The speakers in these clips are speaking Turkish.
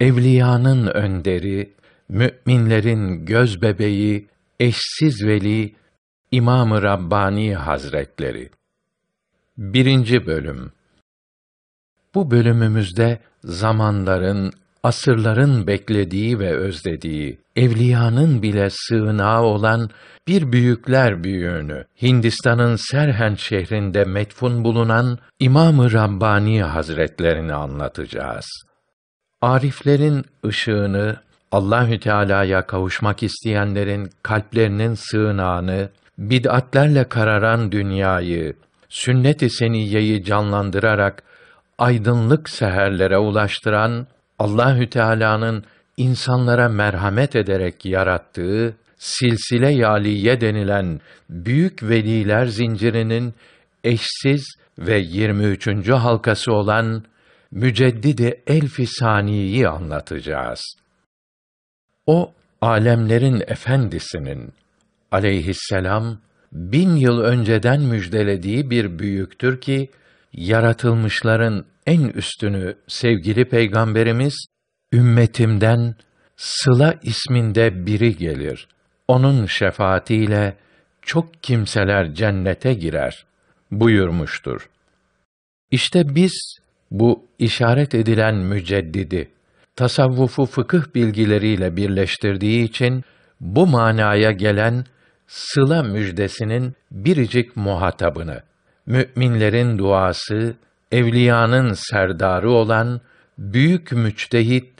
Evliyanın önderi, müminlerin göz bebeği, eşsiz veli İmam-ı Rabbani Hazretleri. Birinci bölüm. Bu bölümümüzde zamanların, asırların beklediği ve özlediği, evliyanın bile sığınağı olan bir büyükler büyüğünü, Hindistan'ın Serhen şehrinde metfun bulunan İmam-ı Rabbani Hazretlerini anlatacağız. Ariflerin ışığını, Allahü Teala'ya kavuşmak isteyenlerin kalplerinin sığınağını, bid'atlerle kararan dünyayı, sünnet-i seniyyeyi canlandırarak aydınlık seherlere ulaştıran Allahü Teala'nın insanlara merhamet ederek yarattığı silsile yaliye denilen büyük veliler zincirinin eşsiz ve 23. halkası olan Müceddidi Elfi Sani'yi anlatacağız. O alemlerin efendisinin aleyhisselam bin yıl önceden müjdelediği bir büyüktür ki yaratılmışların en üstünü sevgili peygamberimiz ümmetimden Sıla isminde biri gelir. Onun şefaatiyle çok kimseler cennete girer buyurmuştur. İşte biz bu işaret edilen müceddidi, tasavvufu fıkıh bilgileriyle birleştirdiği için, bu manaya gelen sıla müjdesinin biricik muhatabını, müminlerin duası, evliyanın serdarı olan büyük müçtehit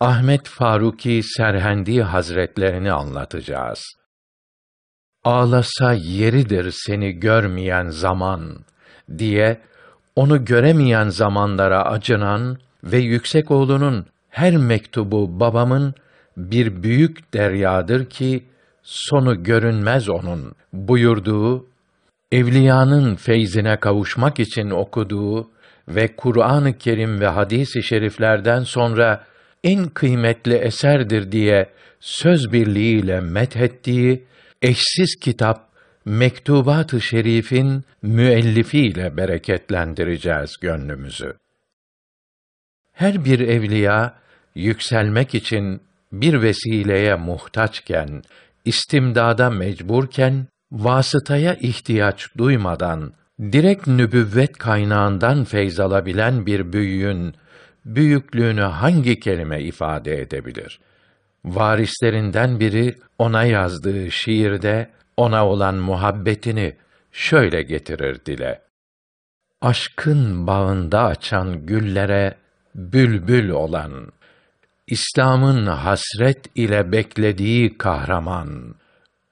Ahmet Faruki Serhendi Hazretlerini anlatacağız. Ağlasa yeridir seni görmeyen zaman diye onu göremeyen zamanlara acınan ve yüksek oğlunun her mektubu babamın bir büyük deryadır ki sonu görünmez onun buyurduğu evliyanın feyzine kavuşmak için okuduğu ve Kur'an-ı Kerim ve hadis-i şeriflerden sonra en kıymetli eserdir diye söz birliğiyle methettiği eşsiz kitap Mektubat-ı Şerif'in müellifiyle bereketlendireceğiz gönlümüzü. Her bir evliya yükselmek için bir vesileye muhtaçken, istimdada mecburken, vasıtaya ihtiyaç duymadan, direkt nübüvvet kaynağından feyz alabilen bir büyüğün, büyüklüğünü hangi kelime ifade edebilir? Varislerinden biri ona yazdığı şiirde ona olan muhabbetini şöyle getirir dile. Aşkın bağında açan güllere bülbül olan, İslam'ın hasret ile beklediği kahraman,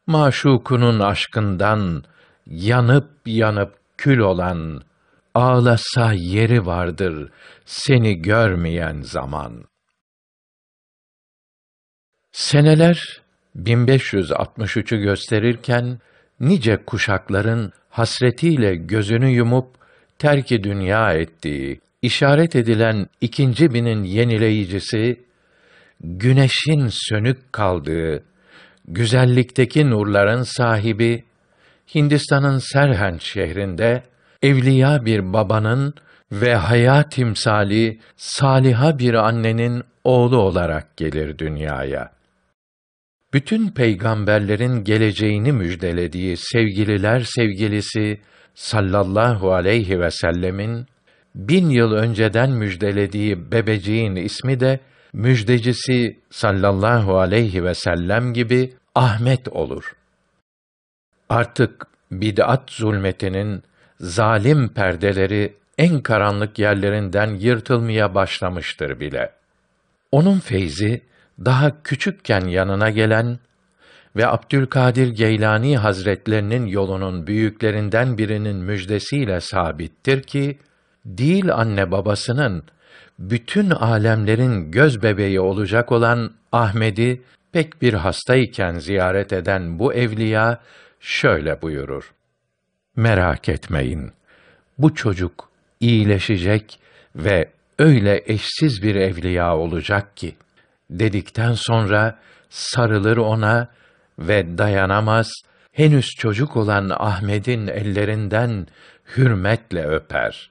maşukunun aşkından yanıp yanıp kül olan, ağlasa yeri vardır seni görmeyen zaman. Seneler 1563'ü gösterirken nice kuşakların hasretiyle gözünü yumup terki dünya ettiği işaret edilen ikinci binin yenileyicisi güneşin sönük kaldığı güzellikteki nurların sahibi Hindistan'ın Serhent şehrinde evliya bir babanın ve haya timsali saliha bir annenin oğlu olarak gelir dünyaya bütün peygamberlerin geleceğini müjdelediği sevgililer sevgilisi sallallahu aleyhi ve sellemin bin yıl önceden müjdelediği bebeciğin ismi de müjdecisi sallallahu aleyhi ve sellem gibi Ahmet olur. Artık bid'at zulmetinin zalim perdeleri en karanlık yerlerinden yırtılmaya başlamıştır bile. Onun feyzi daha küçükken yanına gelen ve Abdülkadir Geylani Hazretlerinin yolunun büyüklerinden birinin müjdesiyle sabittir ki değil anne babasının bütün alemlerin göz bebeği olacak olan Ahmed'i pek bir hastayken ziyaret eden bu evliya şöyle buyurur. Merak etmeyin. Bu çocuk iyileşecek ve öyle eşsiz bir evliya olacak ki dedikten sonra sarılır ona ve dayanamaz, henüz çocuk olan Ahmet'in ellerinden hürmetle öper.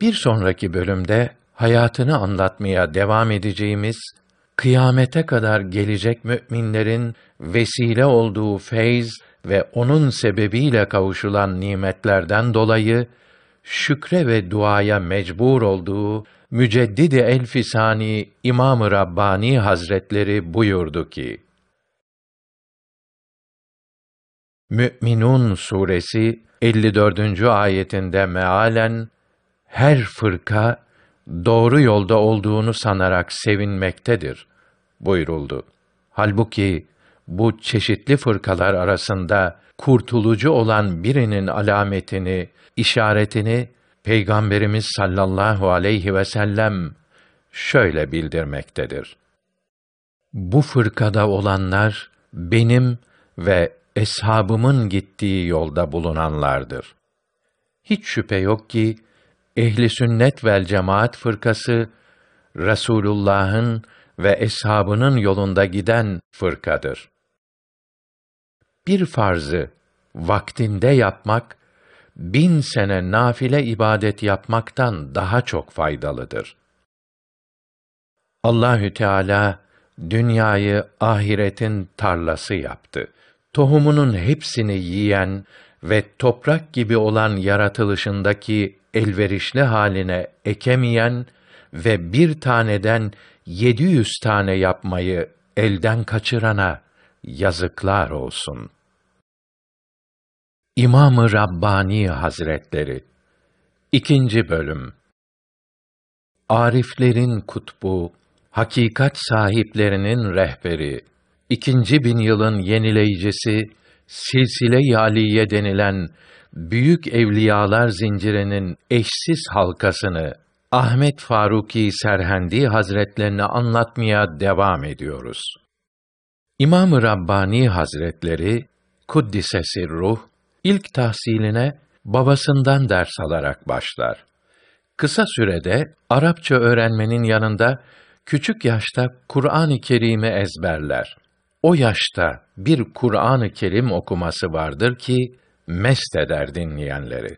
Bir sonraki bölümde hayatını anlatmaya devam edeceğimiz kıyamete kadar gelecek müminlerin vesile olduğu feyz ve onun sebebiyle kavuşulan nimetlerden dolayı şükre ve duaya mecbur olduğu Müceddidi Elfisani İmam-ı Rabbani Hazretleri buyurdu ki: Mü'minun suresi 54. ayetinde mealen her fırka doğru yolda olduğunu sanarak sevinmektedir buyuruldu. Halbuki bu çeşitli fırkalar arasında kurtulucu olan birinin alametini, işaretini Peygamberimiz sallallahu aleyhi ve sellem şöyle bildirmektedir. Bu fırkada olanlar benim ve eshabımın gittiği yolda bulunanlardır. Hiç şüphe yok ki ehli sünnet vel cemaat fırkası Resulullah'ın ve eshabının yolunda giden fırkadır. Bir farzı vaktinde yapmak bin sene nafile ibadet yapmaktan daha çok faydalıdır. Allahü Teala dünyayı ahiretin tarlası yaptı. Tohumunun hepsini yiyen ve toprak gibi olan yaratılışındaki elverişli haline ekemeyen ve bir taneden yedi yüz tane yapmayı elden kaçırana yazıklar olsun.'' İmam-ı Rabbani Hazretleri 2. bölüm Ariflerin kutbu, hakikat sahiplerinin rehberi, ikinci bin yılın yenileyicisi, silsile yaliye denilen büyük evliyalar zincirinin eşsiz halkasını Ahmet Faruki Serhendi Hazretlerine anlatmaya devam ediyoruz. İmam-ı Rabbani Hazretleri Kuddise Ruh İlk tahsiline babasından ders alarak başlar. Kısa sürede Arapça öğrenmenin yanında küçük yaşta Kur'an-ı Kerim'i ezberler. O yaşta bir Kur'an-ı Kerim okuması vardır ki mest eder dinleyenleri.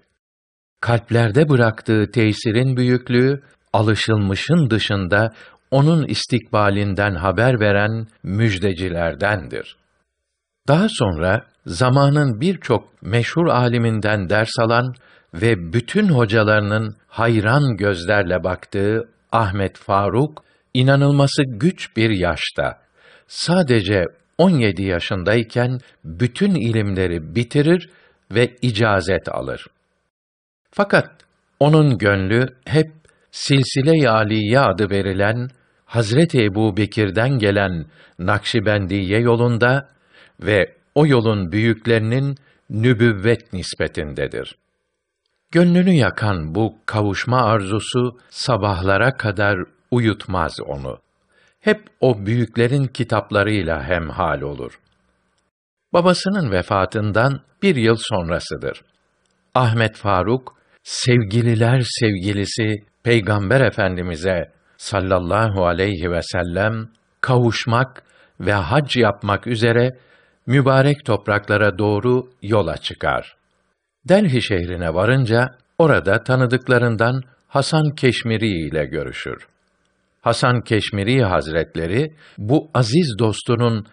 Kalplerde bıraktığı tesirin büyüklüğü alışılmışın dışında onun istikbalinden haber veren müjdecilerdendir. Daha sonra zamanın birçok meşhur aliminden ders alan ve bütün hocalarının hayran gözlerle baktığı Ahmet Faruk inanılması güç bir yaşta sadece 17 yaşındayken bütün ilimleri bitirir ve icazet alır. Fakat onun gönlü hep Silsile-i Aliye adı verilen Hazreti Ebu Bekir'den gelen Nakşibendiye yolunda ve o yolun büyüklerinin nübüvvet nispetindedir. Gönlünü yakan bu kavuşma arzusu sabahlara kadar uyutmaz onu. Hep o büyüklerin kitaplarıyla hemhal olur. Babasının vefatından bir yıl sonrasıdır. Ahmet Faruk, sevgililer sevgilisi Peygamber Efendimiz'e sallallahu aleyhi ve sellem kavuşmak ve hac yapmak üzere mübarek topraklara doğru yola çıkar. Delhi şehrine varınca orada tanıdıklarından Hasan Keşmiri ile görüşür. Hasan Keşmiri Hazretleri bu aziz dostunun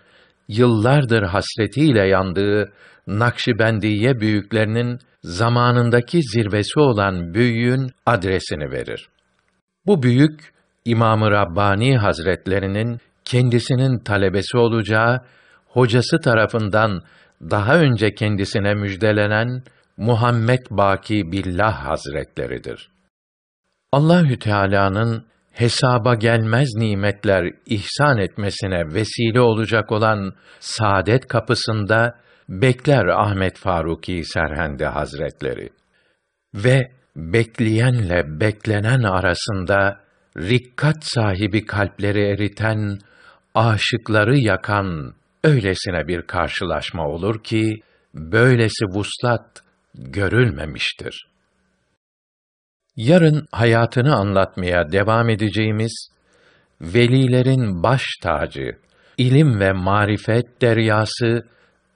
yıllardır hasretiyle yandığı Nakşibendiye büyüklerinin zamanındaki zirvesi olan büyüğün adresini verir. Bu büyük İmam-ı Rabbani Hazretlerinin kendisinin talebesi olacağı hocası tarafından daha önce kendisine müjdelenen Muhammed Baki Billah Hazretleridir. Allahü Teala'nın hesaba gelmez nimetler ihsan etmesine vesile olacak olan saadet kapısında bekler Ahmet Faruki Serhendi Hazretleri ve bekleyenle beklenen arasında rikkat sahibi kalpleri eriten, aşıkları yakan öylesine bir karşılaşma olur ki, böylesi vuslat görülmemiştir. Yarın hayatını anlatmaya devam edeceğimiz, velilerin baş tacı, ilim ve marifet deryası,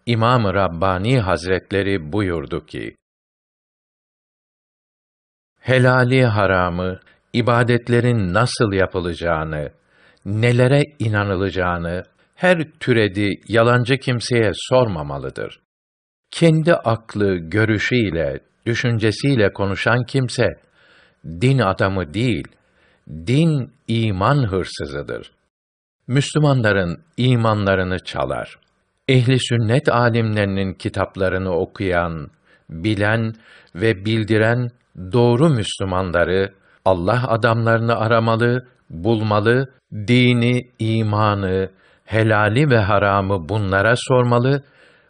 İmam-ı Rabbani Hazretleri buyurdu ki, Helali haramı, ibadetlerin nasıl yapılacağını, nelere inanılacağını, her türedi yalancı kimseye sormamalıdır. Kendi aklı, görüşüyle, düşüncesiyle konuşan kimse, din adamı değil, din iman hırsızıdır. Müslümanların imanlarını çalar. Ehli sünnet alimlerinin kitaplarını okuyan, bilen ve bildiren doğru Müslümanları Allah adamlarını aramalı, bulmalı, dini, imanı, helali ve haramı bunlara sormalı,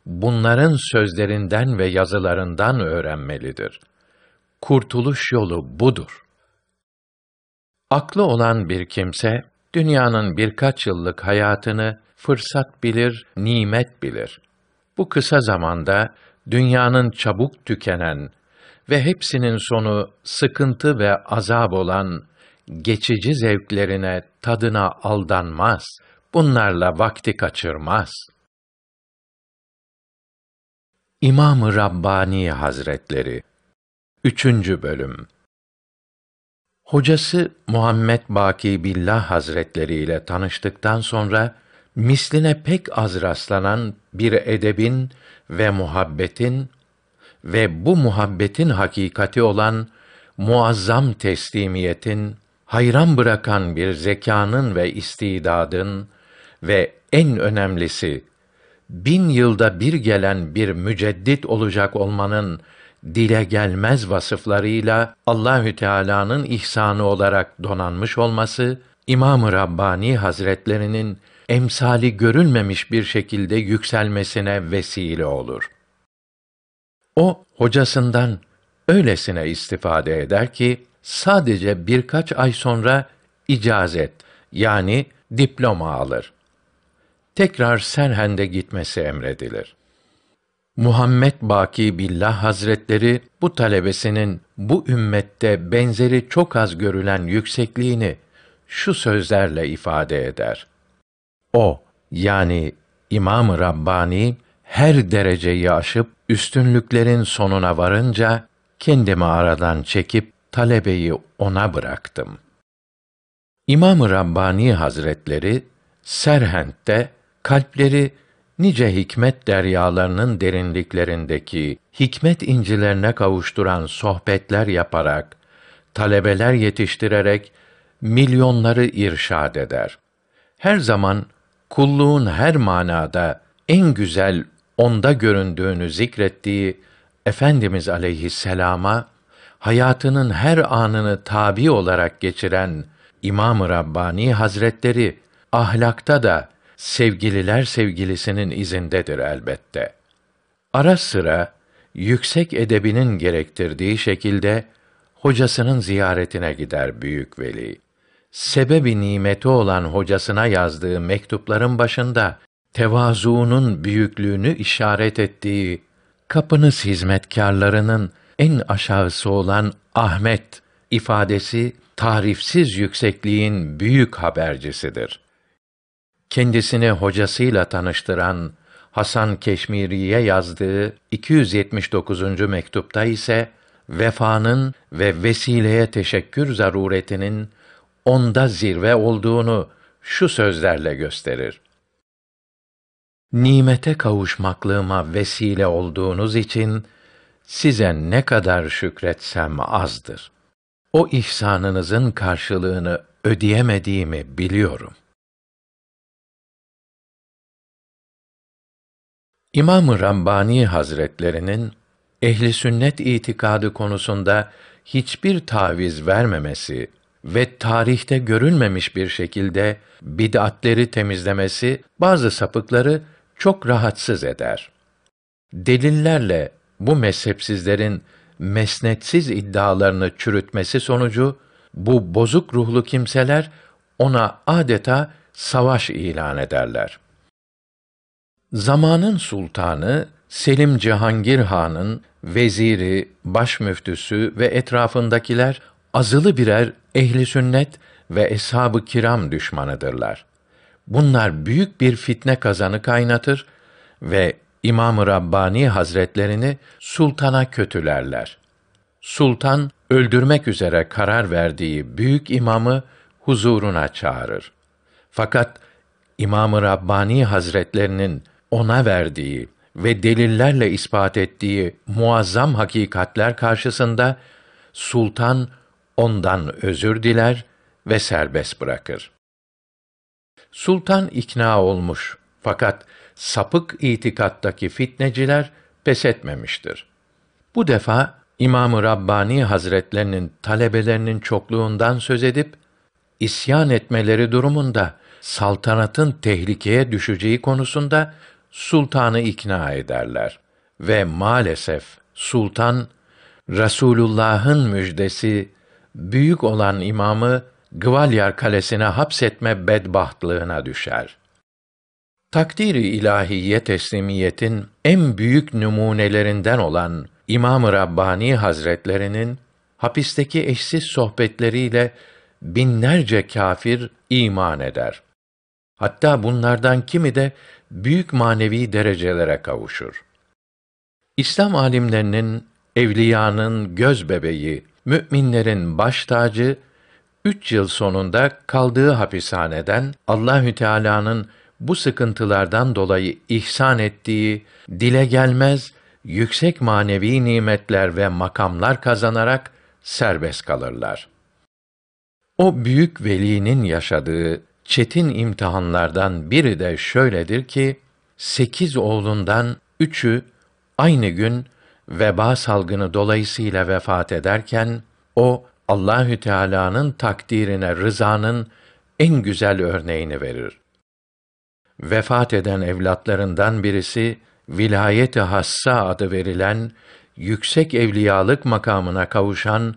bunların sözlerinden ve yazılarından öğrenmelidir. Kurtuluş yolu budur. Aklı olan bir kimse, dünyanın birkaç yıllık hayatını fırsat bilir, nimet bilir. Bu kısa zamanda, dünyanın çabuk tükenen ve hepsinin sonu sıkıntı ve azab olan geçici zevklerine, tadına aldanmaz.'' bunlarla vakti kaçırmaz. İmam-ı Rabbani Hazretleri 3. bölüm Hocası Muhammed Baki Billah Hazretleri ile tanıştıktan sonra misline pek az rastlanan bir edebin ve muhabbetin ve bu muhabbetin hakikati olan muazzam teslimiyetin hayran bırakan bir zekanın ve istidadın ve en önemlisi bin yılda bir gelen bir müceddit olacak olmanın dile gelmez vasıflarıyla Allahü Teala'nın ihsanı olarak donanmış olması İmam-ı Rabbani Hazretlerinin emsali görülmemiş bir şekilde yükselmesine vesile olur. O hocasından öylesine istifade eder ki sadece birkaç ay sonra icazet yani diploma alır tekrar Serhend'e gitmesi emredilir. Muhammed Baki Billah Hazretleri bu talebesinin bu ümmette benzeri çok az görülen yüksekliğini şu sözlerle ifade eder. O yani i̇mam Rabbani her dereceyi aşıp üstünlüklerin sonuna varınca kendimi aradan çekip talebeyi ona bıraktım. i̇mam Rabbani Hazretleri Serhent'te kalpleri nice hikmet deryalarının derinliklerindeki hikmet incilerine kavuşturan sohbetler yaparak, talebeler yetiştirerek milyonları irşad eder. Her zaman kulluğun her manada en güzel onda göründüğünü zikrettiği Efendimiz aleyhisselama hayatının her anını tabi olarak geçiren İmam-ı Rabbani Hazretleri ahlakta da sevgililer sevgilisinin izindedir elbette. Ara sıra yüksek edebinin gerektirdiği şekilde hocasının ziyaretine gider büyük veli. Sebebi nimeti olan hocasına yazdığı mektupların başında tevazuunun büyüklüğünü işaret ettiği kapınız hizmetkarlarının en aşağısı olan Ahmet ifadesi tarifsiz yüksekliğin büyük habercisidir kendisini hocasıyla tanıştıran Hasan Keşmiri'ye yazdığı 279. mektupta ise vefanın ve vesileye teşekkür zaruretinin onda zirve olduğunu şu sözlerle gösterir. Nimete kavuşmaklığıma vesile olduğunuz için size ne kadar şükretsem azdır. O ihsanınızın karşılığını ödeyemediğimi biliyorum. İmam-ı Rabbani Hazretlerinin ehli sünnet itikadı konusunda hiçbir taviz vermemesi ve tarihte görülmemiş bir şekilde bid'atleri temizlemesi bazı sapıkları çok rahatsız eder. Delillerle bu mezhepsizlerin mesnetsiz iddialarını çürütmesi sonucu bu bozuk ruhlu kimseler ona adeta savaş ilan ederler. Zamanın sultanı Selim Cihangir Han'ın veziri, baş müftüsü ve etrafındakiler azılı birer ehli sünnet ve eshab-ı kiram düşmanıdırlar. Bunlar büyük bir fitne kazanı kaynatır ve İmam-ı Rabbani Hazretlerini sultana kötülerler. Sultan öldürmek üzere karar verdiği büyük imamı huzuruna çağırır. Fakat İmam-ı Rabbani Hazretlerinin ona verdiği ve delillerle ispat ettiği muazzam hakikatler karşısında sultan ondan özür diler ve serbest bırakır. Sultan ikna olmuş fakat sapık itikattaki fitneciler pes etmemiştir. Bu defa İmam-ı Rabbani Hazretlerinin talebelerinin çokluğundan söz edip isyan etmeleri durumunda saltanatın tehlikeye düşeceği konusunda sultanı ikna ederler ve maalesef sultan Rasulullah'ın müjdesi büyük olan imamı Gvalyar kalesine hapsetme bedbahtlığına düşer. Takdiri ilahiye teslimiyetin en büyük numunelerinden olan İmam-ı Rabbani Hazretlerinin hapisteki eşsiz sohbetleriyle binlerce kafir iman eder. Hatta bunlardan kimi de büyük manevi derecelere kavuşur. İslam alimlerinin evliyanın göz bebeği, müminlerin baş tacı, üç yıl sonunda kaldığı hapishaneden Allahü Teala'nın bu sıkıntılardan dolayı ihsan ettiği dile gelmez yüksek manevi nimetler ve makamlar kazanarak serbest kalırlar. O büyük velinin yaşadığı çetin imtihanlardan biri de şöyledir ki, sekiz oğlundan üçü aynı gün veba salgını dolayısıyla vefat ederken, o Allahü Teala'nın takdirine rızanın en güzel örneğini verir. Vefat eden evlatlarından birisi Vilayeti hassa adı verilen yüksek evliyalık makamına kavuşan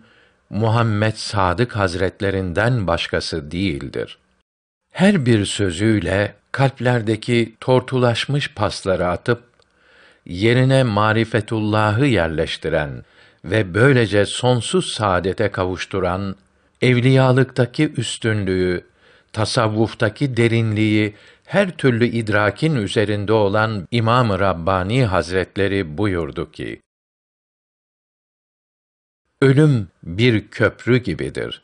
Muhammed Sadık Hazretlerinden başkası değildir her bir sözüyle kalplerdeki tortulaşmış pasları atıp yerine marifetullahı yerleştiren ve böylece sonsuz saadete kavuşturan evliyalıktaki üstünlüğü, tasavvuftaki derinliği her türlü idrakin üzerinde olan İmam-ı Rabbani Hazretleri buyurdu ki: Ölüm bir köprü gibidir.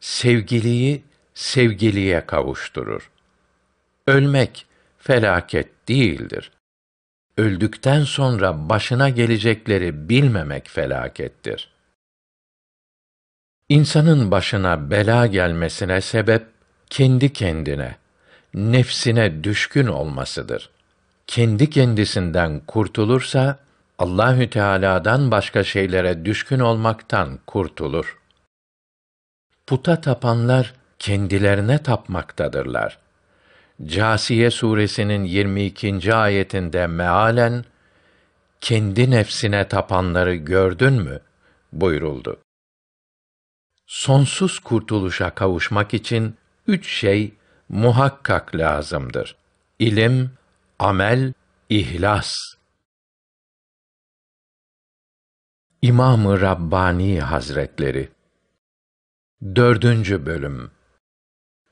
Sevgiliyi sevgiliye kavuşturur. Ölmek felaket değildir. Öldükten sonra başına gelecekleri bilmemek felakettir. İnsanın başına bela gelmesine sebep kendi kendine, nefsine düşkün olmasıdır. Kendi kendisinden kurtulursa Allahü Teala'dan başka şeylere düşkün olmaktan kurtulur. Puta tapanlar kendilerine tapmaktadırlar. Câsiye suresinin 22. ayetinde mealen kendi nefsine tapanları gördün mü buyuruldu. Sonsuz kurtuluşa kavuşmak için üç şey muhakkak lazımdır. İlim, amel, ihlas. İmam-ı Rabbani Hazretleri Dördüncü Bölüm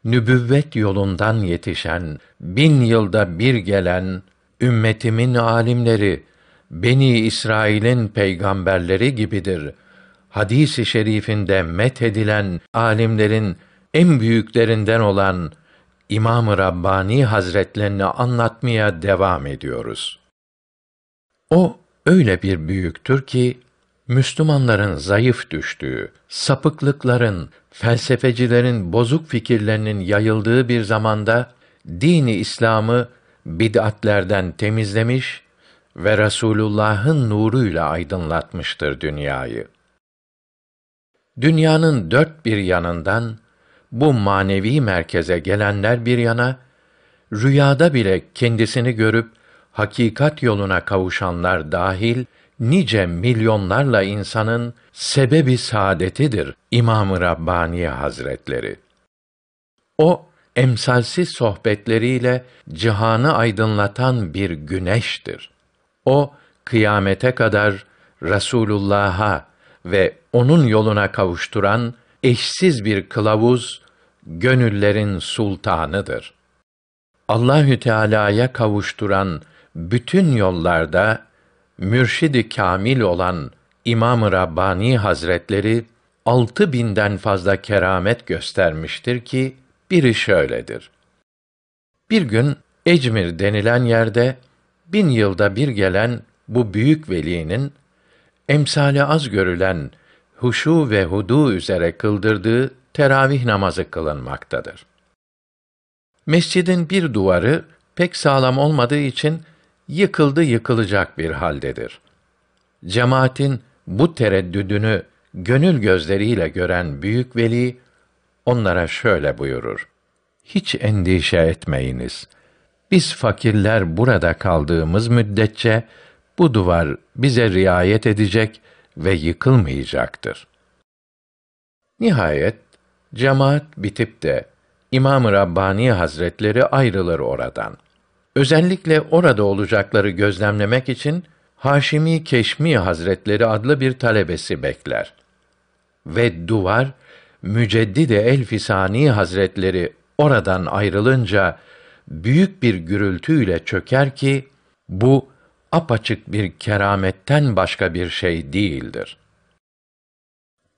nübüvvet yolundan yetişen, bin yılda bir gelen ümmetimin alimleri Beni İsrail'in peygamberleri gibidir. Hadis-i şerifinde met edilen alimlerin en büyüklerinden olan İmam-ı Rabbani Hazretlerini anlatmaya devam ediyoruz. O öyle bir büyüktür ki Müslümanların zayıf düştüğü, sapıklıkların, felsefecilerin bozuk fikirlerinin yayıldığı bir zamanda dini İslam'ı bid'atlerden temizlemiş ve Resulullah'ın nuruyla aydınlatmıştır dünyayı. Dünyanın dört bir yanından bu manevi merkeze gelenler bir yana, rüyada bile kendisini görüp hakikat yoluna kavuşanlar dahil nice milyonlarla insanın sebebi saadetidir İmam-ı Rabbani Hazretleri. O emsalsiz sohbetleriyle cihanı aydınlatan bir güneştir. O kıyamete kadar Resulullah'a ve onun yoluna kavuşturan eşsiz bir kılavuz, gönüllerin sultanıdır. Allahü Teala'ya kavuşturan bütün yollarda mürşidi kamil olan İmam-ı Rabbani Hazretleri altı binden fazla keramet göstermiştir ki biri şöyledir. Bir gün Ecmir denilen yerde bin yılda bir gelen bu büyük velinin emsali az görülen huşu ve hudu üzere kıldırdığı teravih namazı kılınmaktadır. Mescidin bir duvarı pek sağlam olmadığı için yıkıldı yıkılacak bir haldedir. Cemaatin bu tereddüdünü gönül gözleriyle gören büyük veli onlara şöyle buyurur: Hiç endişe etmeyiniz. Biz fakirler burada kaldığımız müddetçe bu duvar bize riayet edecek ve yıkılmayacaktır. Nihayet cemaat bitip de İmam-ı Rabbani Hazretleri ayrılır oradan.'' Özellikle orada olacakları gözlemlemek için Haşimi Keşmi Hazretleri adlı bir talebesi bekler. Ve duvar Müceddide Elfisani Hazretleri oradan ayrılınca büyük bir gürültüyle çöker ki bu apaçık bir kerametten başka bir şey değildir.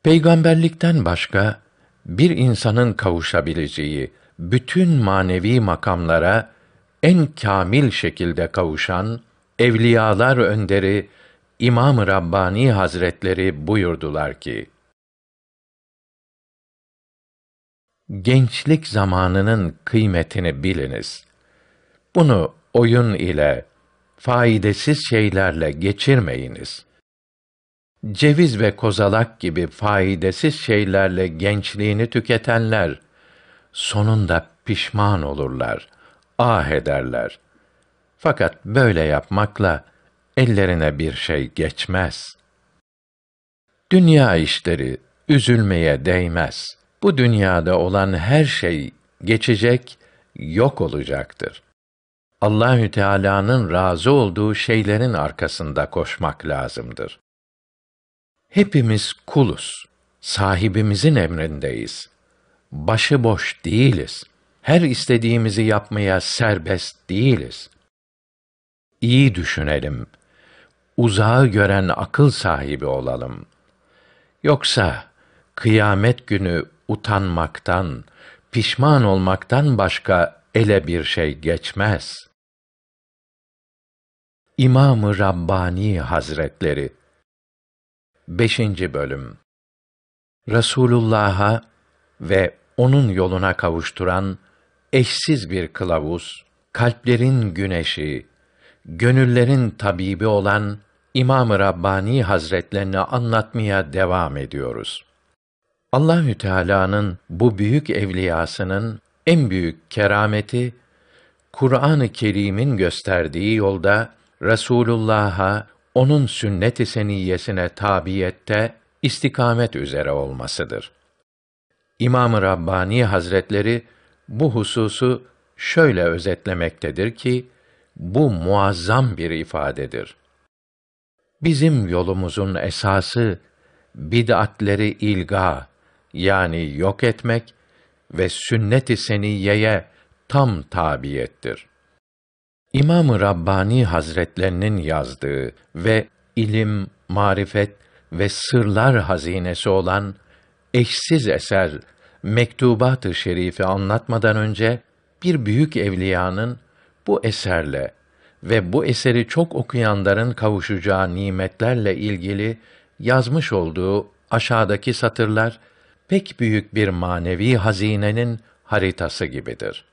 Peygamberlikten başka bir insanın kavuşabileceği bütün manevi makamlara en kamil şekilde kavuşan evliyalar önderi İmam Rabbani Hazretleri buyurdular ki: Gençlik zamanının kıymetini biliniz. Bunu oyun ile, faydasız şeylerle geçirmeyiniz. Ceviz ve kozalak gibi faydasız şeylerle gençliğini tüketenler sonunda pişman olurlar ah ederler. Fakat böyle yapmakla ellerine bir şey geçmez. Dünya işleri üzülmeye değmez. Bu dünyada olan her şey geçecek, yok olacaktır. Allahü Teala'nın razı olduğu şeylerin arkasında koşmak lazımdır. Hepimiz kulus, Sahibimizin emrindeyiz. Başı boş değiliz.'' her istediğimizi yapmaya serbest değiliz. İyi düşünelim. Uzağı gören akıl sahibi olalım. Yoksa kıyamet günü utanmaktan, pişman olmaktan başka ele bir şey geçmez. İmamı Rabbani Hazretleri 5. bölüm Resulullah'a ve onun yoluna kavuşturan eşsiz bir kılavuz, kalplerin güneşi, gönüllerin tabibi olan İmam-ı Rabbani Hazretlerini anlatmaya devam ediyoruz. Allahü Teala'nın bu büyük evliyasının en büyük kerameti Kur'an-ı Kerim'in gösterdiği yolda Resulullah'a onun sünnet-i seniyyesine tabiyette istikamet üzere olmasıdır. İmam-ı Rabbani Hazretleri bu hususu şöyle özetlemektedir ki bu muazzam bir ifadedir. Bizim yolumuzun esası bid'atleri ilga yani yok etmek ve sünnet-i seniyeye tam tabiyettir. İmam-ı Rabbani Hazretlerinin yazdığı ve ilim, marifet ve sırlar hazinesi olan eşsiz eser Mektubat-ı Şerif'i anlatmadan önce bir büyük evliyanın bu eserle ve bu eseri çok okuyanların kavuşacağı nimetlerle ilgili yazmış olduğu aşağıdaki satırlar pek büyük bir manevi hazinenin haritası gibidir.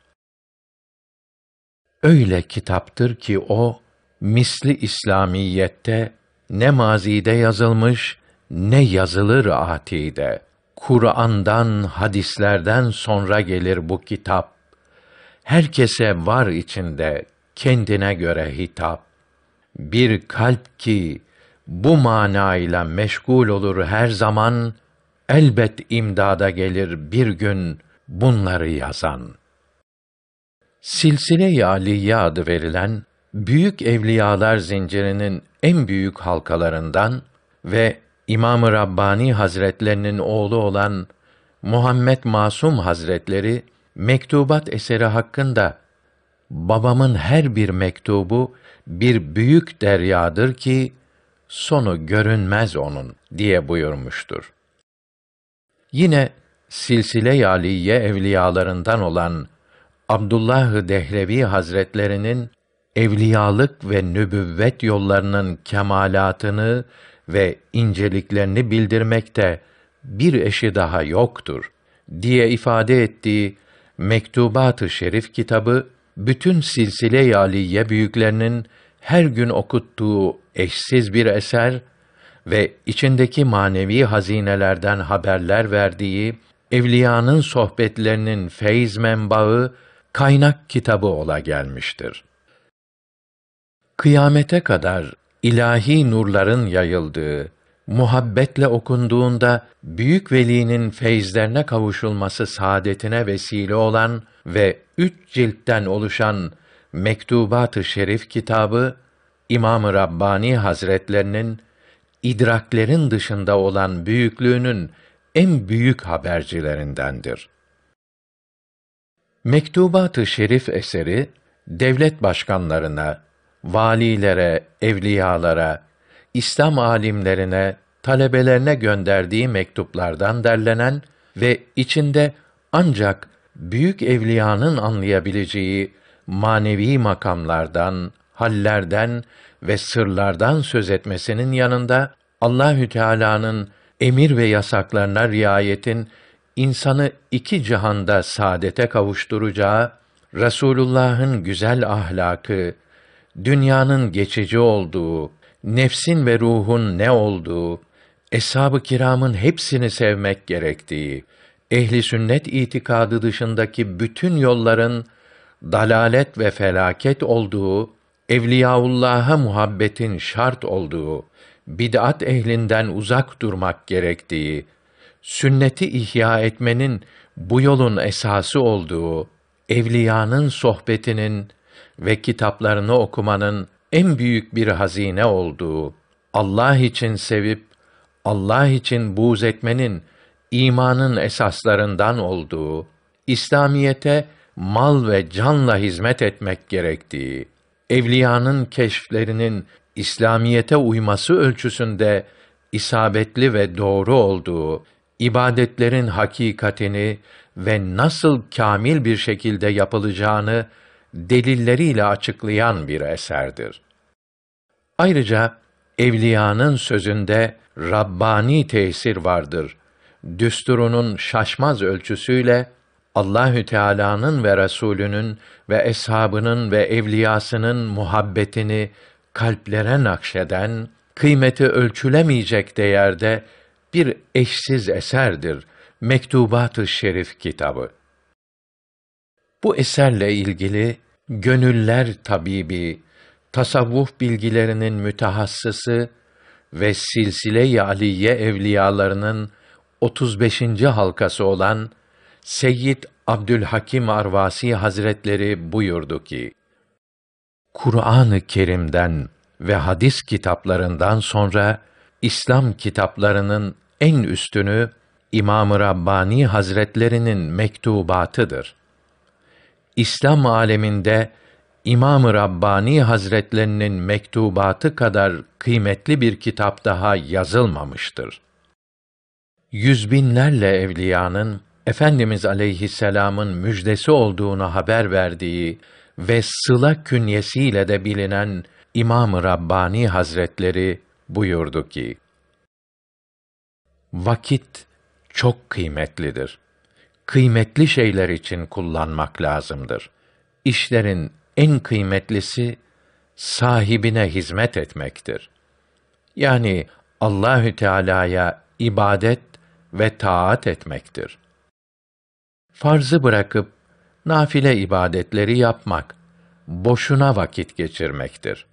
Öyle kitaptır ki o misli İslamiyette ne mazide yazılmış ne yazılır atide. Kur'an'dan, hadislerden sonra gelir bu kitap. Herkese var içinde kendine göre hitap. Bir kalp ki bu manayla meşgul olur her zaman, elbet imdada gelir bir gün bunları yazan. Silsile-i Aliye adı verilen büyük evliyalar zincirinin en büyük halkalarından ve İmam-ı Rabbani Hazretlerinin oğlu olan Muhammed Masum Hazretleri mektubat eseri hakkında babamın her bir mektubu bir büyük deryadır ki sonu görünmez onun diye buyurmuştur. Yine silsile aliye evliyalarından olan Abdullah Dehlevi Hazretlerinin evliyalık ve nübüvvet yollarının kemalatını ve inceliklerini bildirmekte bir eşi daha yoktur diye ifade ettiği Mektubat-ı Şerif kitabı bütün silsile-i aliye büyüklerinin her gün okuttuğu eşsiz bir eser ve içindeki manevi hazinelerden haberler verdiği evliyanın sohbetlerinin feyz menbaı kaynak kitabı ola gelmiştir. Kıyamete kadar ilahi nurların yayıldığı, muhabbetle okunduğunda büyük velinin feyizlerine kavuşulması saadetine vesile olan ve üç ciltten oluşan Mektubat-ı Şerif kitabı İmam-ı Rabbani Hazretlerinin idraklerin dışında olan büyüklüğünün en büyük habercilerindendir. Mektubat-ı Şerif eseri devlet başkanlarına, valilere, evliyalara, İslam alimlerine, talebelerine gönderdiği mektuplardan derlenen ve içinde ancak büyük evliyanın anlayabileceği manevi makamlardan, hallerden ve sırlardan söz etmesinin yanında Allahü Teala'nın emir ve yasaklarına riayetin insanı iki cihanda saadete kavuşturacağı Resulullah'ın güzel ahlakı, dünyanın geçici olduğu, nefsin ve ruhun ne olduğu, eshab-ı kiramın hepsini sevmek gerektiği, ehli sünnet itikadı dışındaki bütün yolların dalalet ve felaket olduğu, evliyaullah'a muhabbetin şart olduğu, bid'at ehlinden uzak durmak gerektiği, sünneti ihya etmenin bu yolun esası olduğu, evliyanın sohbetinin ve kitaplarını okumanın en büyük bir hazine olduğu, Allah için sevip Allah için buğz etmenin imanın esaslarından olduğu, İslamiyete mal ve canla hizmet etmek gerektiği, evliyanın keşflerinin İslamiyete uyması ölçüsünde isabetli ve doğru olduğu, ibadetlerin hakikatini ve nasıl kamil bir şekilde yapılacağını delilleriyle açıklayan bir eserdir. Ayrıca evliyanın sözünde rabbani tesir vardır. Düsturunun şaşmaz ölçüsüyle Allahü Teala'nın ve Resulünün ve eshabının ve evliyasının muhabbetini kalplere nakşeden kıymeti ölçülemeyecek değerde bir eşsiz eserdir. Mektubat-ı Şerif kitabı. Bu eserle ilgili gönüller tabibi, tasavvuf bilgilerinin mütehassısı ve silsile-i aliye evliyalarının 35. halkası olan Seyyid Abdülhakim Arvasi Hazretleri buyurdu ki: Kur'an-ı Kerim'den ve hadis kitaplarından sonra İslam kitaplarının en üstünü İmam-ı Rabbani Hazretlerinin mektubatıdır. İslam aleminde İmam-ı Rabbani Hazretlerinin mektubatı kadar kıymetli bir kitap daha yazılmamıştır. Yüzbinlerle evliyanın Efendimiz aleyhisselamın müjdesi olduğunu haber verdiği ve sıla künyesiyle de bilinen İmam-ı Rabbani Hazretleri buyurdu ki, Vakit çok kıymetlidir kıymetli şeyler için kullanmak lazımdır. İşlerin en kıymetlisi sahibine hizmet etmektir. Yani Allahü Teala'ya ibadet ve taat etmektir. Farzı bırakıp nafile ibadetleri yapmak boşuna vakit geçirmektir.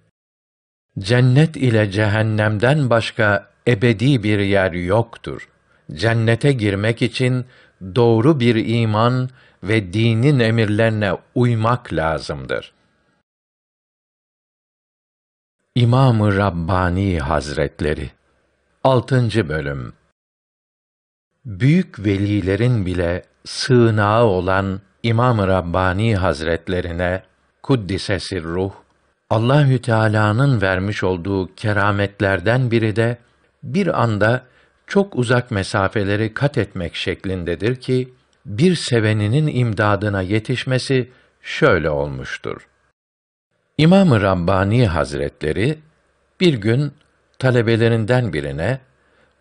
Cennet ile cehennemden başka ebedi bir yer yoktur. Cennete girmek için doğru bir iman ve dinin emirlerine uymak lazımdır. İmam-ı Rabbani Hazretleri 6. bölüm Büyük velilerin bile sığınağı olan İmam-ı Rabbani Hazretlerine kuddisesi ruh Allahü Teala'nın vermiş olduğu kerametlerden biri de bir anda çok uzak mesafeleri kat etmek şeklindedir ki bir seveninin imdadına yetişmesi şöyle olmuştur. İmam-ı Rabbani Hazretleri bir gün talebelerinden birine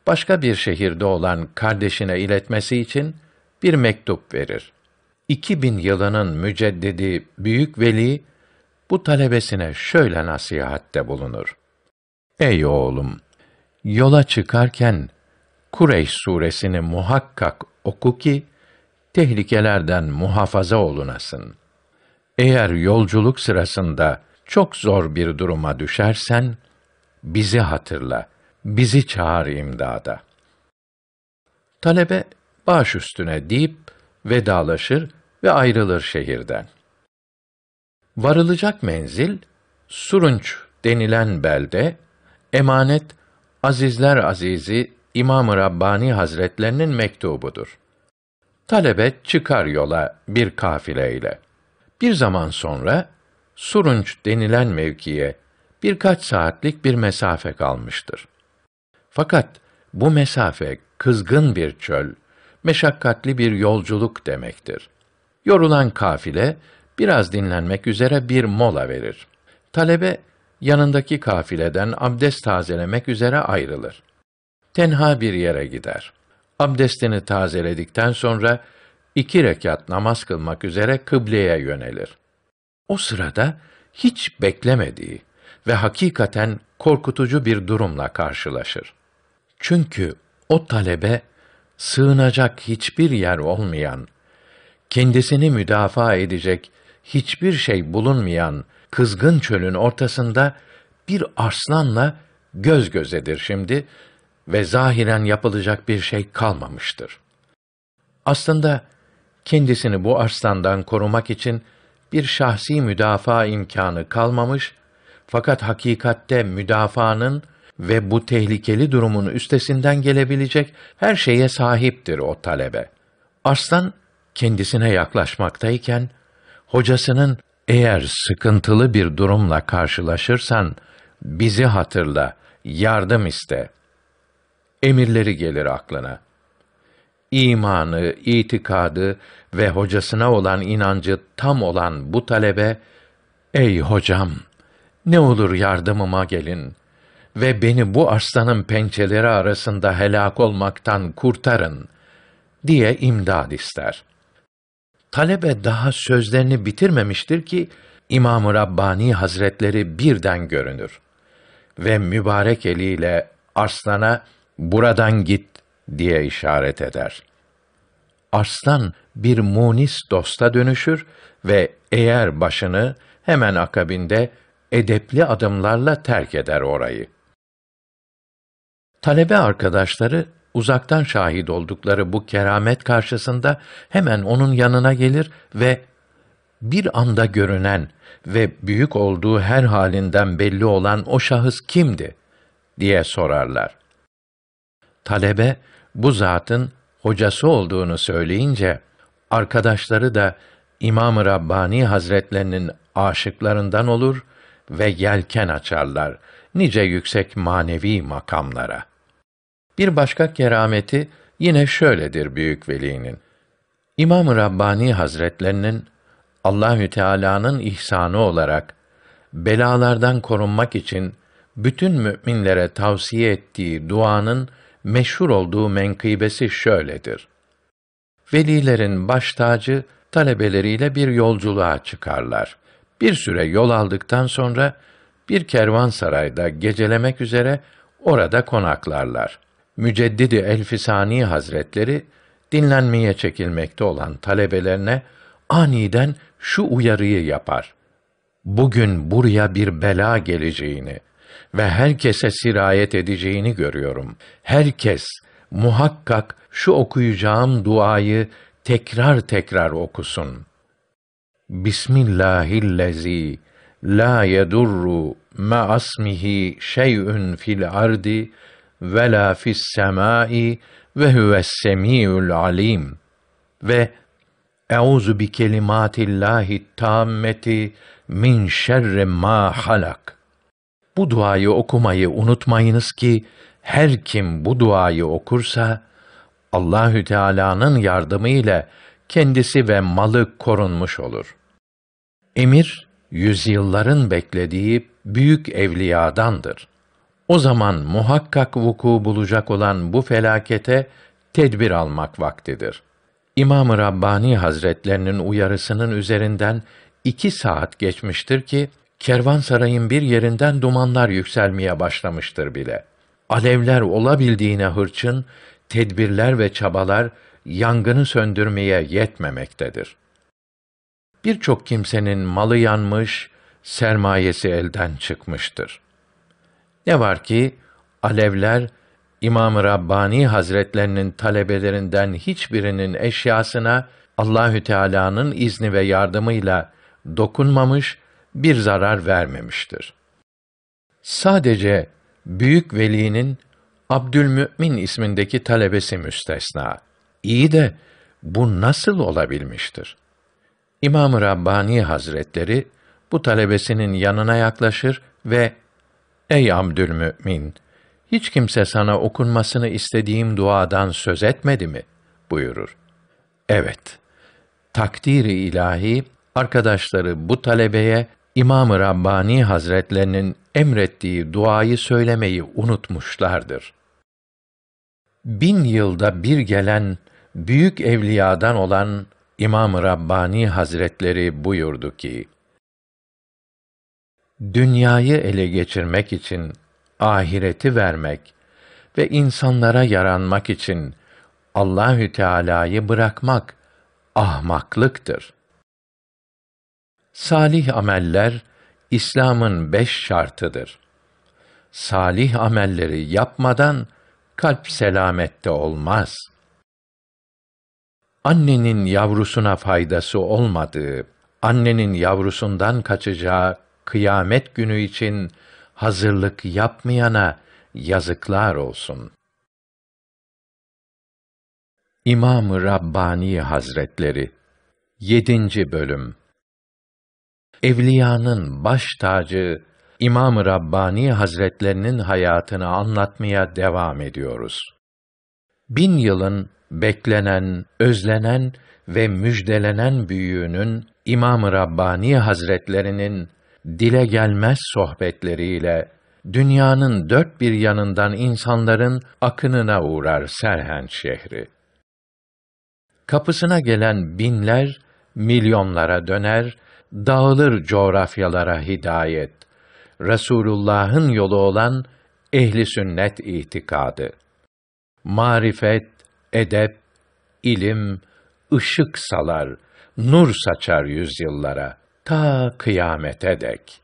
başka bir şehirde olan kardeşine iletmesi için bir mektup verir. 2000 yılının müceddidi büyük veli bu talebesine şöyle nasihatte bulunur. Ey oğlum, yola çıkarken Kureyş suresini muhakkak oku ki tehlikelerden muhafaza olunasın. Eğer yolculuk sırasında çok zor bir duruma düşersen bizi hatırla, bizi çağır imdada. Talebe baş üstüne deyip vedalaşır ve ayrılır şehirden. Varılacak menzil Surunç denilen belde emanet Azizler Azizi İmam-ı Rabbani Hazretlerinin mektubudur. Talebe çıkar yola bir kafileyle. Bir zaman sonra Surunç denilen mevkiye birkaç saatlik bir mesafe kalmıştır. Fakat bu mesafe kızgın bir çöl, meşakkatli bir yolculuk demektir. Yorulan kafile biraz dinlenmek üzere bir mola verir. Talebe yanındaki kafileden abdest tazelemek üzere ayrılır tenha bir yere gider. Abdestini tazeledikten sonra iki rekat namaz kılmak üzere kıbleye yönelir. O sırada hiç beklemediği ve hakikaten korkutucu bir durumla karşılaşır. Çünkü o talebe sığınacak hiçbir yer olmayan, kendisini müdafaa edecek hiçbir şey bulunmayan kızgın çölün ortasında bir arslanla göz gözedir şimdi ve zahiren yapılacak bir şey kalmamıştır. Aslında kendisini bu arslandan korumak için bir şahsi müdafaa imkanı kalmamış fakat hakikatte müdafaanın ve bu tehlikeli durumun üstesinden gelebilecek her şeye sahiptir o talebe. Arslan kendisine yaklaşmaktayken hocasının eğer sıkıntılı bir durumla karşılaşırsan bizi hatırla, yardım iste emirleri gelir aklına. İmanı, itikadı ve hocasına olan inancı tam olan bu talebe, Ey hocam! Ne olur yardımıma gelin ve beni bu arslanın pençeleri arasında helak olmaktan kurtarın diye imdad ister. Talebe daha sözlerini bitirmemiştir ki İmam-ı Rabbani Hazretleri birden görünür ve mübarek eliyle arslana buradan git diye işaret eder. Aslan bir munis dosta dönüşür ve eğer başını hemen akabinde edepli adımlarla terk eder orayı. Talebe arkadaşları uzaktan şahit oldukları bu keramet karşısında hemen onun yanına gelir ve bir anda görünen ve büyük olduğu her halinden belli olan o şahıs kimdi diye sorarlar. Talebe bu zatın hocası olduğunu söyleyince arkadaşları da İmam-ı Rabbani Hazretlerinin aşıklarından olur ve yelken açarlar nice yüksek manevi makamlara. Bir başka kerameti yine şöyledir büyük velinin. İmam-ı Rabbani Hazretlerinin Allahü Teala'nın ihsanı olarak belalardan korunmak için bütün müminlere tavsiye ettiği duanın meşhur olduğu menkıbesi şöyledir. Velilerin baş tacı talebeleriyle bir yolculuğa çıkarlar. Bir süre yol aldıktan sonra bir kervansarayda gecelemek üzere orada konaklarlar. Müceddidi Elfisani Hazretleri dinlenmeye çekilmekte olan talebelerine aniden şu uyarıyı yapar. Bugün buraya bir bela geleceğini, ve herkese sirayet edeceğini görüyorum. Herkes muhakkak şu okuyacağım duayı tekrar tekrar okusun. Bismillahillezî la yedurru ma asmihi şey'ün fil ardi ve la fis semai ve huves semiul alim ve Euzu bi kelimatillahi tammeti min şerri ma halak bu duayı okumayı unutmayınız ki her kim bu duayı okursa Allahü Teala'nın yardımı ile kendisi ve malı korunmuş olur. Emir yüzyılların beklediği büyük evliyadandır. O zaman muhakkak vuku bulacak olan bu felakete tedbir almak vaktidir. İmam-ı Rabbani Hazretlerinin uyarısının üzerinden iki saat geçmiştir ki, kervansarayın bir yerinden dumanlar yükselmeye başlamıştır bile. Alevler olabildiğine hırçın, tedbirler ve çabalar yangını söndürmeye yetmemektedir. Birçok kimsenin malı yanmış, sermayesi elden çıkmıştır. Ne var ki alevler İmam Rabbani Hazretlerinin talebelerinden hiçbirinin eşyasına Allahü Teala'nın izni ve yardımıyla dokunmamış bir zarar vermemiştir. Sadece büyük velinin Abdülmümin ismindeki talebesi müstesna. İyi de bu nasıl olabilmiştir? i̇mam Rabbani Hazretleri bu talebesinin yanına yaklaşır ve Ey Abdülmümin, hiç kimse sana okunmasını istediğim duadan söz etmedi mi? buyurur. Evet. Takdiri ilahi arkadaşları bu talebeye İmam-ı Rabbani Hazretlerinin emrettiği duayı söylemeyi unutmuşlardır. Bin yılda bir gelen büyük evliyadan olan İmam-ı Rabbani Hazretleri buyurdu ki, Dünyayı ele geçirmek için, ahireti vermek ve insanlara yaranmak için Allahü Teala'yı bırakmak ahmaklıktır.'' Salih ameller İslam'ın beş şartıdır. Salih amelleri yapmadan kalp selamette olmaz. Annenin yavrusuna faydası olmadığı, annenin yavrusundan kaçacağı kıyamet günü için hazırlık yapmayana yazıklar olsun. İmam-ı Rabbani Hazretleri 7. bölüm evliyanın baş tacı İmam-ı Rabbani Hazretlerinin hayatını anlatmaya devam ediyoruz. Bin yılın beklenen, özlenen ve müjdelenen büyüğünün İmam-ı Rabbani Hazretlerinin dile gelmez sohbetleriyle dünyanın dört bir yanından insanların akınına uğrar Serhent şehri. Kapısına gelen binler milyonlara döner dağılır coğrafyalara hidayet. Resulullah'ın yolu olan ehli sünnet itikadı. Marifet, edep, ilim ışık salar, nur saçar yüzyıllara ta kıyamete dek.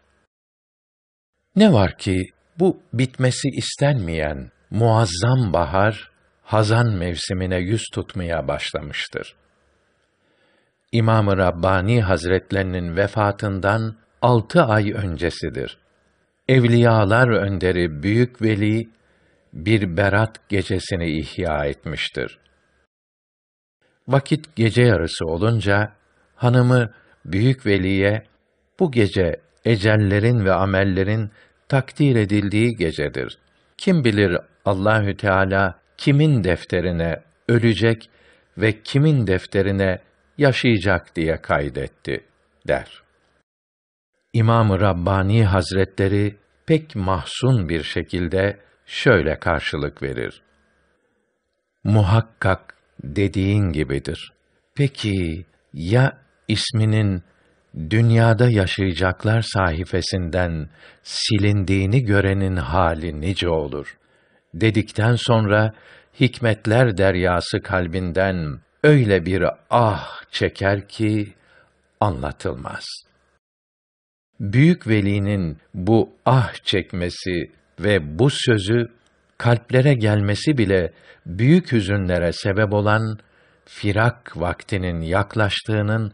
Ne var ki bu bitmesi istenmeyen muazzam bahar Hazan mevsimine yüz tutmaya başlamıştır. İmam-ı Rabbani Hazretlerinin vefatından altı ay öncesidir. Evliyalar önderi Büyük Veli, bir berat gecesini ihya etmiştir. Vakit gece yarısı olunca, hanımı Büyük Veli'ye, bu gece ecellerin ve amellerin takdir edildiği gecedir. Kim bilir Allahü Teala kimin defterine ölecek ve kimin defterine yaşayacak diye kaydetti, der. İmam-ı Rabbani Hazretleri pek mahzun bir şekilde şöyle karşılık verir. Muhakkak dediğin gibidir. Peki ya isminin dünyada yaşayacaklar sahifesinden silindiğini görenin hali nice olur? Dedikten sonra hikmetler deryası kalbinden öyle bir ah çeker ki anlatılmaz. Büyük velinin bu ah çekmesi ve bu sözü kalplere gelmesi bile büyük hüzünlere sebep olan firak vaktinin yaklaştığının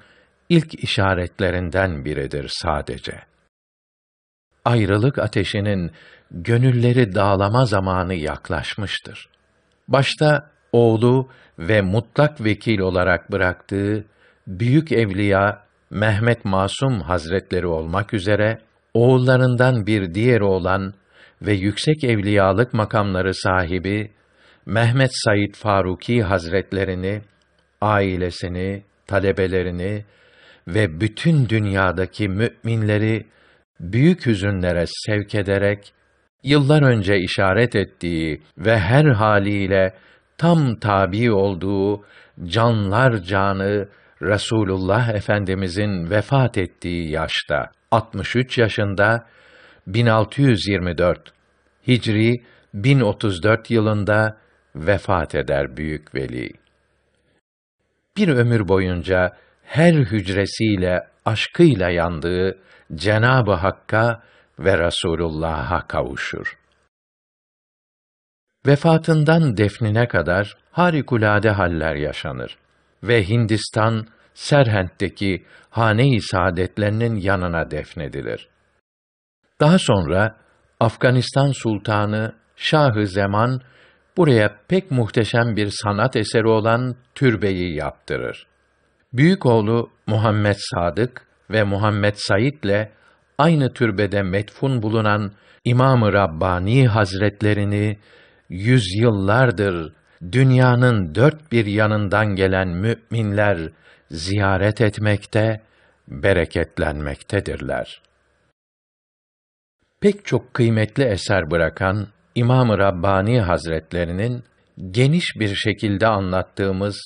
ilk işaretlerinden biridir sadece. Ayrılık ateşinin gönülleri dağlama zamanı yaklaşmıştır. Başta oğlu ve mutlak vekil olarak bıraktığı büyük evliya Mehmet Masum Hazretleri olmak üzere oğullarından bir diğeri olan ve yüksek evliyalık makamları sahibi Mehmet Said Faruki Hazretlerini, ailesini, talebelerini ve bütün dünyadaki müminleri büyük hüzünlere sevk ederek yıllar önce işaret ettiği ve her haliyle tam tabi olduğu canlar canı Resulullah Efendimizin vefat ettiği yaşta 63 yaşında 1624 Hicri 1034 yılında vefat eder büyük veli. Bir ömür boyunca her hücresiyle aşkıyla yandığı Cenabı Hakk'a ve Resulullah'a kavuşur. Vefatından defnine kadar harikulade haller yaşanır ve Hindistan Serhent'teki hane-i saadetlerinin yanına defnedilir. Daha sonra Afganistan Sultanı Şahı Zaman buraya pek muhteşem bir sanat eseri olan türbeyi yaptırır. Büyük oğlu Muhammed Sadık ve Muhammed ile aynı türbede metfun bulunan İmam-ı Rabbani Hazretlerini yüzyıllardır dünyanın dört bir yanından gelen müminler ziyaret etmekte, bereketlenmektedirler. Pek çok kıymetli eser bırakan İmam-ı Rabbani Hazretlerinin geniş bir şekilde anlattığımız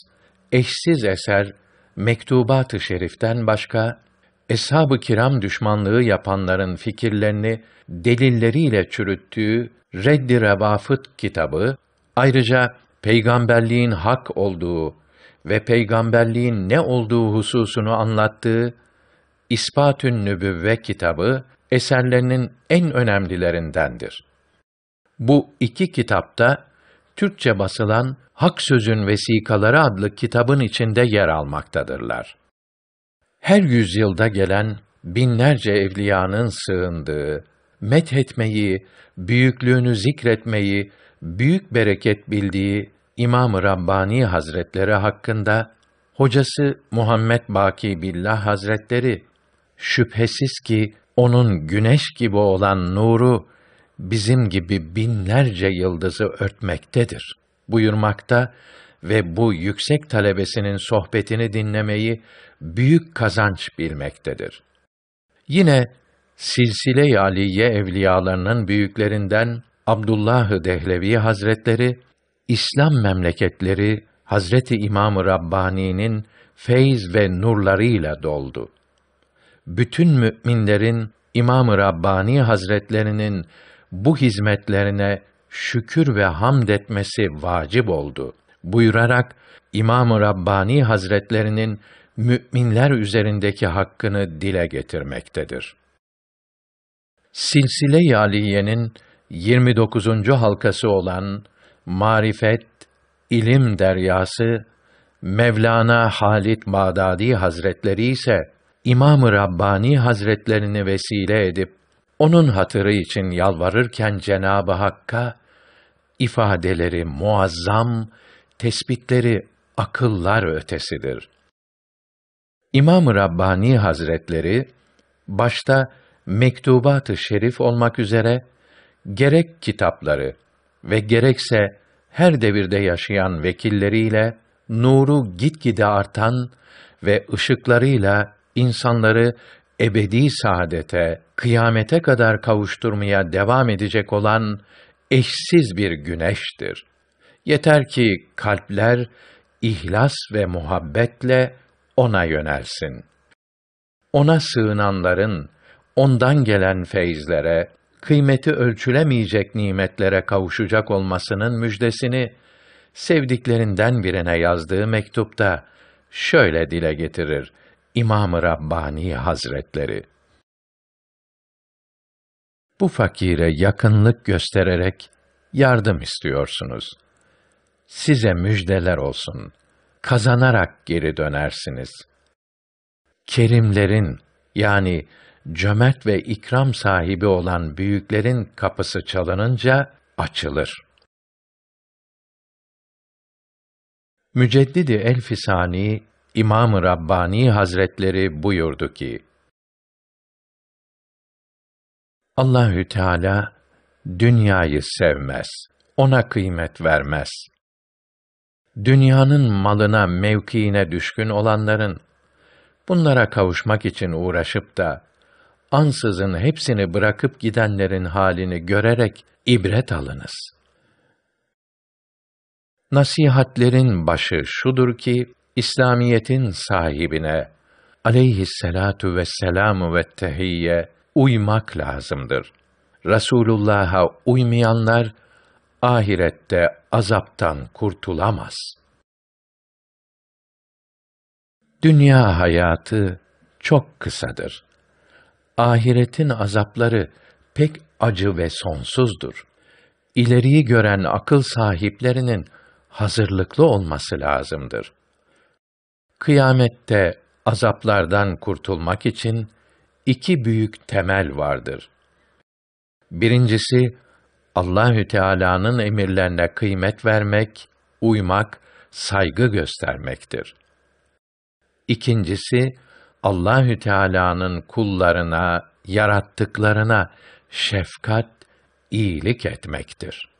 eşsiz eser Mektubat-ı Şerif'ten başka eshab-ı kiram düşmanlığı yapanların fikirlerini delilleriyle çürüttüğü Reddi Revafıt kitabı, ayrıca peygamberliğin hak olduğu ve peygamberliğin ne olduğu hususunu anlattığı İspatün Nübüvve kitabı eserlerinin en önemlilerindendir. Bu iki kitapta Türkçe basılan Hak Sözün Vesikaları adlı kitabın içinde yer almaktadırlar her yüzyılda gelen binlerce evliyanın sığındığı, methetmeyi, büyüklüğünü zikretmeyi, büyük bereket bildiği İmam-ı Rabbani Hazretleri hakkında, hocası Muhammed Baki Billah Hazretleri, şüphesiz ki onun güneş gibi olan nuru, bizim gibi binlerce yıldızı örtmektedir buyurmakta ve bu yüksek talebesinin sohbetini dinlemeyi büyük kazanç bilmektedir. Yine Silsile-i Aliye evliyalarının büyüklerinden Abdullah Dehlevi Hazretleri İslam memleketleri Hazreti İmam-ı Rabbani'nin feyz ve nurlarıyla doldu. Bütün müminlerin İmam-ı Rabbani Hazretlerinin bu hizmetlerine şükür ve hamd etmesi vacip oldu.'' buyurarak İmam-ı Rabbani Hazretlerinin müminler üzerindeki hakkını dile getirmektedir. Silsile-i Aliye'nin 29. halkası olan Marifet, İlim Deryası, Mevlana Halit Bağdadi Hazretleri ise İmam-ı Rabbani Hazretlerini vesile edip onun hatırı için yalvarırken Cenabı Hakk'a ifadeleri muazzam tespitleri akıllar ötesidir. İmam-ı Rabbani Hazretleri başta Mektubat-ı Şerif olmak üzere gerek kitapları ve gerekse her devirde yaşayan vekilleriyle nuru gitgide artan ve ışıklarıyla insanları ebedi saadete, kıyamete kadar kavuşturmaya devam edecek olan eşsiz bir güneştir. Yeter ki kalpler ihlas ve muhabbetle ona yönelsin. Ona sığınanların ondan gelen feyizlere, kıymeti ölçülemeyecek nimetlere kavuşacak olmasının müjdesini sevdiklerinden birine yazdığı mektupta şöyle dile getirir İmam-ı Rabbani Hazretleri. Bu fakire yakınlık göstererek yardım istiyorsunuz.'' size müjdeler olsun. Kazanarak geri dönersiniz. Kerimlerin yani cömert ve ikram sahibi olan büyüklerin kapısı çalınınca açılır. Müceddidi Elfisani İmam-ı Rabbani Hazretleri buyurdu ki: Allahü Teala dünyayı sevmez, ona kıymet vermez dünyanın malına, mevkiine düşkün olanların, bunlara kavuşmak için uğraşıp da, ansızın hepsini bırakıp gidenlerin halini görerek ibret alınız. Nasihatlerin başı şudur ki, İslamiyetin sahibine, aleyhisselatu vesselamu ve tehiyye, uymak lazımdır. Rasulullah'a uymayanlar, ahirette azaptan kurtulamaz. Dünya hayatı çok kısadır. Ahiretin azapları pek acı ve sonsuzdur. İleriyi gören akıl sahiplerinin hazırlıklı olması lazımdır. Kıyamette azaplardan kurtulmak için iki büyük temel vardır. Birincisi Allahü Teala'nın emirlerine kıymet vermek, uymak, saygı göstermektir. İkincisi Allahü Teala'nın kullarına, yarattıklarına şefkat, iyilik etmektir.